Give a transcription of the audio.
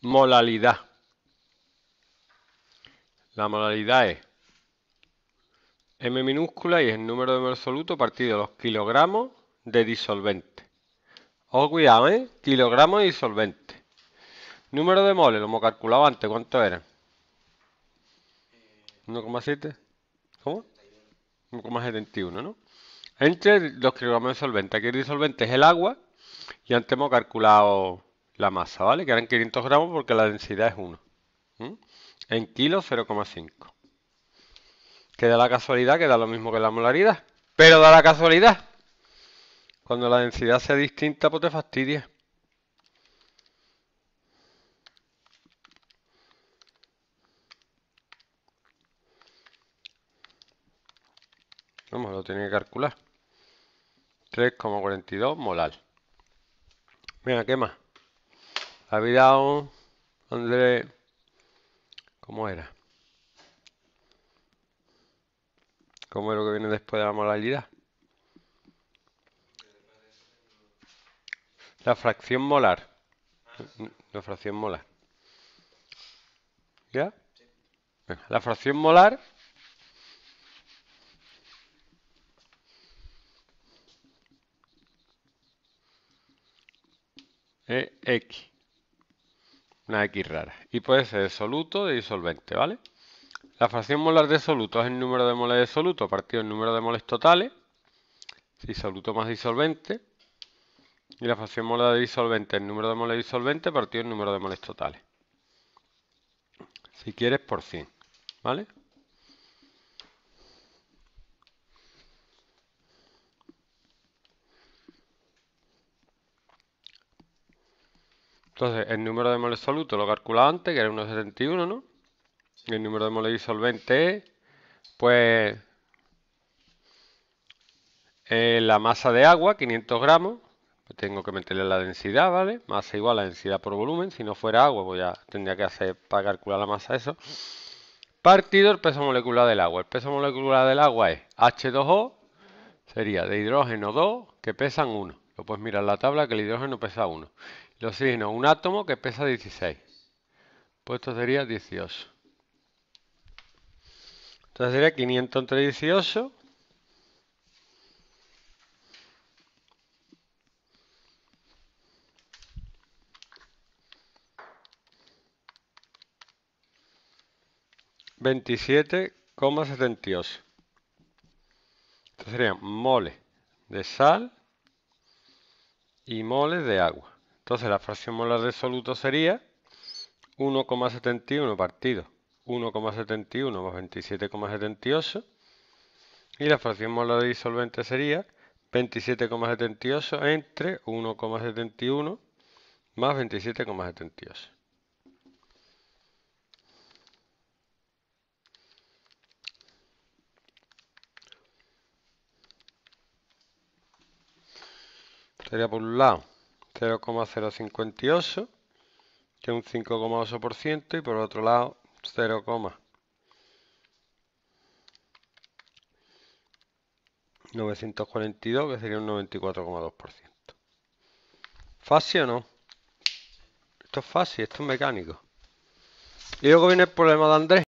molalidad. La molalidad es m minúscula y es el número de moles absoluto partido de los kilogramos de disolvente. Ojo, oh, cuidado, ¿eh? Kilogramos de disolvente. Número de moles, lo hemos calculado antes, ¿cuánto era? 1,7. ¿Cómo? 1,71, ¿no? Entre los kilogramos de disolvente. Aquí el disolvente es el agua y antes hemos calculado la masa, ¿vale? Que eran 500 gramos porque la densidad es 1. En kilo 0,5. Que da la casualidad que da lo mismo que la molaridad. Pero da la casualidad. Cuando la densidad sea distinta, pues te fastidia. Vamos, lo tiene que calcular. 3,42 molar. Venga, ¿qué más? un André, ¿cómo era? ¿Cómo es lo que viene después de la molalidad? La fracción molar. La fracción molar. ¿Ya? La fracción molar es X una X rara. Y puede ser de soluto de disolvente, ¿vale? La fracción molar de soluto es el número de moles de soluto partido el número de moles totales. Si soluto más disolvente. Y la fracción molar de disolvente es el número de moles de disolvente partido el número de moles totales. Si quieres, por 100, ¿vale? Entonces, el número de moles soluto lo calculaba antes, que era 1,71, ¿no? Y el número de moles disolvente es, pues, eh, la masa de agua, 500 gramos, pues tengo que meterle la densidad, ¿vale? Masa igual a la densidad por volumen. Si no fuera agua, pues ya tendría que hacer para calcular la masa eso. Partido el peso molecular del agua. El peso molecular del agua es H2O, sería de hidrógeno 2, que pesan 1. Lo puedes mirar en la tabla que el hidrógeno pesa 1. Los signos, un átomo que pesa 16. Pues esto sería 18. Entonces sería 500 entre 18. Veintisiete serían moles de sal y moles de agua. Entonces la fracción molar de soluto sería 1,71 partido 1,71 más 27,78 y la fracción molar de disolvente sería 27,78 entre 1,71 más 27,78. Sería por un lado 0,058, que es un 5,8%, y por otro lado 0, 942, que sería un 94,2%. ¿Fácil o no? Esto es fácil, esto es mecánico. Y luego viene el problema de Andrés.